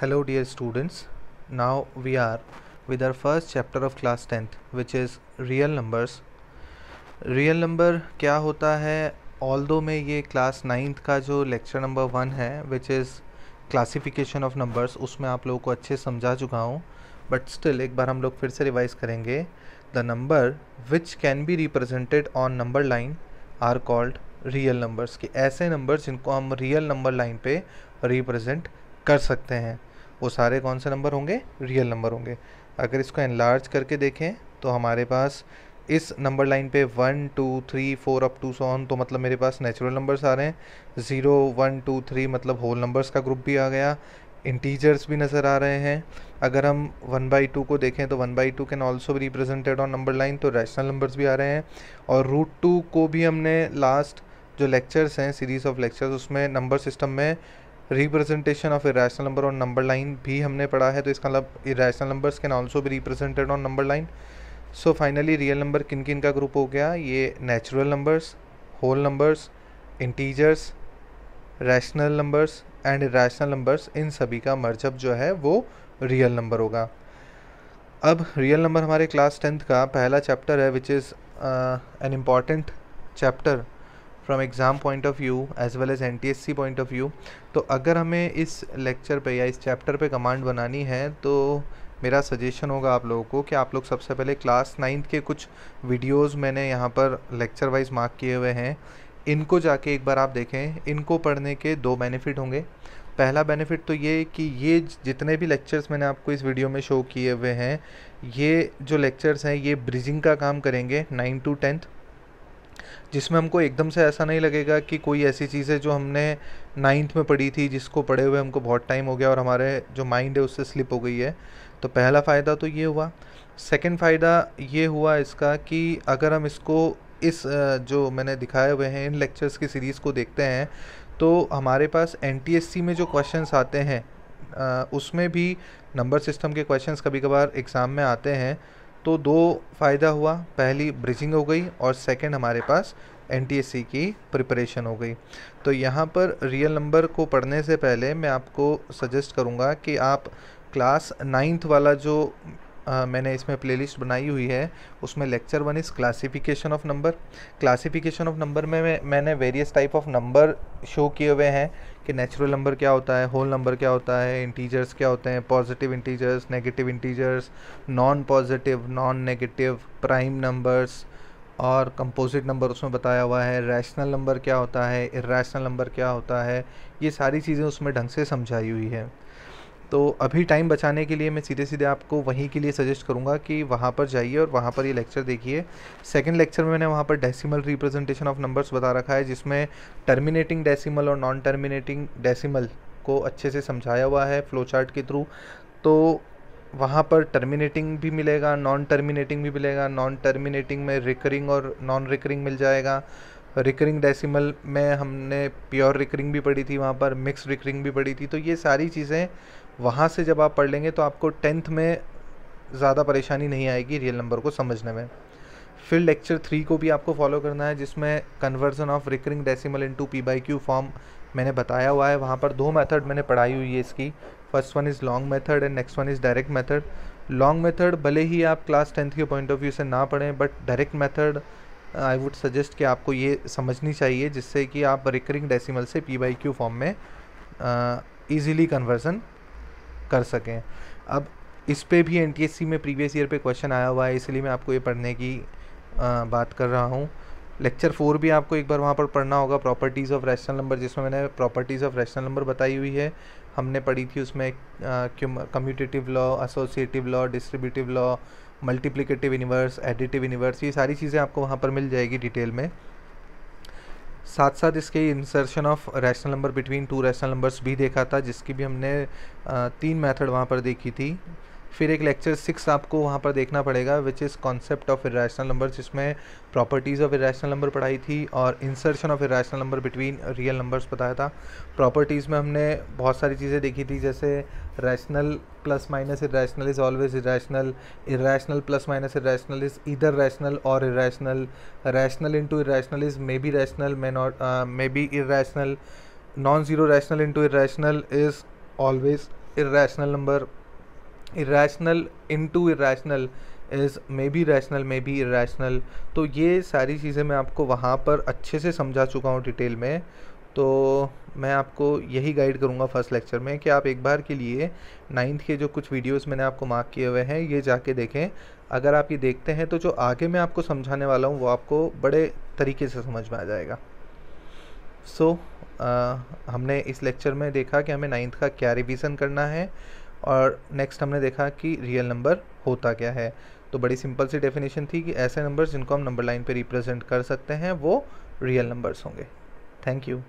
Hello dear students, now we are with our first chapter of class 10th which is real numbers. Real number क्या होता है although में ये class 9th का जो lecture number 1 है which is classification of numbers उसमें आप लोगों को अच्छे समझा चुका हूँ but still एक बार हम लोग फिर से revise करेंगे The number which can be represented on number line are called real numbers कि ऐसे numbers जिनको हम real number line पे represent कर सकते हैं वो सारे कौन से नंबर होंगे रियल नंबर होंगे अगर इसको एनलार्ज करके देखें तो हमारे पास इस नंबर लाइन पे one two three four up to so on तो मतलब मेरे पास नेचुरल नंबर्स आ रहे हैं ज़ीरो वन टू थ्री मतलब होल नंबर्स का ग्रुप भी आ गया इंटीजर्स भी नज़र आ रहे हैं अगर हम वन बाई टू को देखें तो one by two can also भी रिप्रेजेंटेड ऑन नंबर लाइन तो रैशनल नंबर्स भी आ रहे हैं और रूट टू को भी हमने लास्ट जो लेक्चर्स हैं सीरीज़ ऑफ लेक्चर्स उसमें नंबर सिस्टम में representation of irrational number on number line भी हमने पढ़ा है तो इसका मतलब इरेशनल नंबर्स कैन ऑल्सो भी represented on number line so finally real number किन किन का ग्रुप हो गया ये natural numbers whole numbers integers rational numbers and rational numbers इन सभी का मर्जब जो है वो रियल नंबर होगा अब रियल नंबर हमारे क्लास टेंथ का पहला चैप्टर है which is an important chapter from exam point of view as well as an point of view तो अगर हमें इस लेक्चर पे या इस चैप्टर पे कमांड बनानी है तो मेरा सजेशन होगा आप लोगों को कि आप लोग सबसे पहले क्लास नाइन्थ के कुछ वीडियोस मैंने यहाँ पर लेक्चर वाइज मार्क किए हुए हैं इनको जाके एक बार आप देखें इनको पढ़ने के दो बेनिफिट होंगे पहला बेनिफिट तो ये कि ये जितने भी लेक्चर्स मैंने आपको इस वीडियो में शो किए हुए हैं ये जो लेक्चर्स हैं ये ब्रिजिंग का काम करेंगे नाइन टू टेंथ जिसमें हमको एकदम से ऐसा नहीं लगेगा कि कोई ऐसी चीज़ है जो हमने नाइन्थ में पढ़ी थी जिसको पढ़े हुए हमको बहुत टाइम हो गया और हमारे जो माइंड है उससे स्लिप हो गई है तो पहला फ़ायदा तो ये हुआ सेकेंड फ़ायदा ये हुआ इसका कि अगर हम इसको इस जो मैंने दिखाए हुए हैं इन लेक्चर्स की सीरीज़ को देखते हैं तो हमारे पास एन में जो क्वेश्चन आते हैं उसमें भी नंबर सिस्टम के क्वेश्चंस कभी कभार एग्ज़ाम में आते हैं तो दो फ़ायदा हुआ पहली ब्रिजिंग हो गई और सेकंड हमारे पास एन की प्रिपरेशन हो गई तो यहाँ पर रियल नंबर को पढ़ने से पहले मैं आपको सजेस्ट करूँगा कि आप क्लास नाइन्थ वाला जो आ, मैंने इसमें प्लेलिस्ट बनाई हुई है उसमें lecture one is classification of number classification of number में मैंने various type of number show किए हुए हैं कि नेचुरल नंबर क्या होता है होल नंबर क्या होता है इंटीजर्स क्या होते हैं positive integers negative integers non positive non negative prime numbers और कंपोजिट नंबर उसमें बताया हुआ है रैशनल नंबर क्या होता है इरेशनल नंबर क्या होता है ये सारी चीज़ें उसमें ढंग से समझाई हुई है तो अभी टाइम बचाने के लिए मैं सीधे सीधे आपको वहीं के लिए सजेस्ट करूँगा कि वहाँ पर जाइए और वहाँ पर ये लेक्चर देखिए सेकेंड लेक्चर में मैंने वहाँ पर डेसिमल रिप्रेजेंटेशन ऑफ नंबर्स बता रखा है जिसमें टर्मिनेटिंग डेसिमल और नॉन टर्मिनेटिंग डेसिमल को अच्छे से समझाया हुआ है फ्लो चार्ट के थ्रू तो वहाँ पर टर्मिनेटिंग भी मिलेगा नॉन टर्मिनेटिंग भी मिलेगा नॉन टर्मिनेटिंग में रिकरिंग और नॉन रिकरिंग मिल जाएगा रिकरिंग डेसिमल में हमने प्योर रिकरिंग भी पढ़ी थी वहाँ पर मिक्स रिकरिंग भी पढ़ी थी तो ये सारी चीज़ें वहाँ से जब आप पढ़ लेंगे तो आपको टेंथ में ज़्यादा परेशानी नहीं आएगी रियल नंबर को समझने में फिर लेक्चर थ्री को भी आपको फॉलो करना है जिसमें conversion of recurring decimal into p by q form मैंने बताया हुआ है वहाँ पर दो मेथड मैंने पढ़ाई हुई है इसकी first one is long method and next one is direct method long method भले ही आप क्लास टेंथ के पॉइंट ऑफ व्यू से ना पढ़ें but direct method I would suggest कि आपको ये समझनी चाहिए जिससे कि आप रिकरिंग डेसिमल से पी बाई क्यू फॉर्म में ईजिली uh, कन्वर्जन कर सकें अब इस पर भी एन में प्रीवियस ईयर पे क्वेश्चन आया हुआ है इसलिए मैं आपको ये पढ़ने की आ, बात कर रहा हूँ लेक्चर फोर भी आपको एक बार वहाँ पर पढ़ना होगा प्रॉपर्टीज़ ऑफ रैशनल नंबर जिसमें मैंने प्रॉपर्टीज़ ऑफ रैशनल नंबर बताई हुई है हमने पढ़ी थी उसमें commutative law associative law distributive law multiplicative universe additive universe ये सारी चीज़ें आपको वहाँ पर मिल जाएगी डिटेल में साथ साथ इसके insertion of rational number between two rational numbers भी देखा था जिसकी भी हमने तीन मेथड वहाँ पर देखी थी फिर एक लेक्चर सिक्स आपको वहाँ पर देखना पड़ेगा which is concept of irrational number जिसमें प्रॉपर्टीज़ ऑफ इरेशनल नंबर पढ़ाई थी और insertion of irrational number between real numbers बताया था प्रॉपर्टीज़ में हमने बहुत सारी चीज़ें देखी थी जैसे rational plus minus irrational is always irrational irrational plus minus irrational is इधर रैशनल और irrational rational into irrational is may be rational may not may be irrational non zero rational into irrational is always irrational number into irrational is may be rational may be irrational तो ये सारी चीज़ें मैं आपको वहाँ पर अच्छे से समझा चुका हूँ डिटेल में तो मैं आपको यही गाइड करूँगा फर्स्ट लेक्चर में कि आप एक बार के लिए नाइन्थ के जो कुछ वीडियोस मैंने आपको मार्क किए हुए हैं ये जाके देखें अगर आप ये देखते हैं तो जो आगे मैं आपको समझाने वाला हूँ वो आपको बड़े तरीके से समझ में आ जाएगा सो so, हमने इस लेक्चर में देखा कि हमें नाइन्थ का क्या रिविज़न करना है और नेक्स्ट हमने देखा कि रियल नंबर होता क्या है तो बड़ी सिंपल सी डेफिनेशन थी कि ऐसे नंबर्स जिनको हम नंबर लाइन पे रिप्रेजेंट कर सकते हैं वो रियल नंबर्स होंगे थैंक यू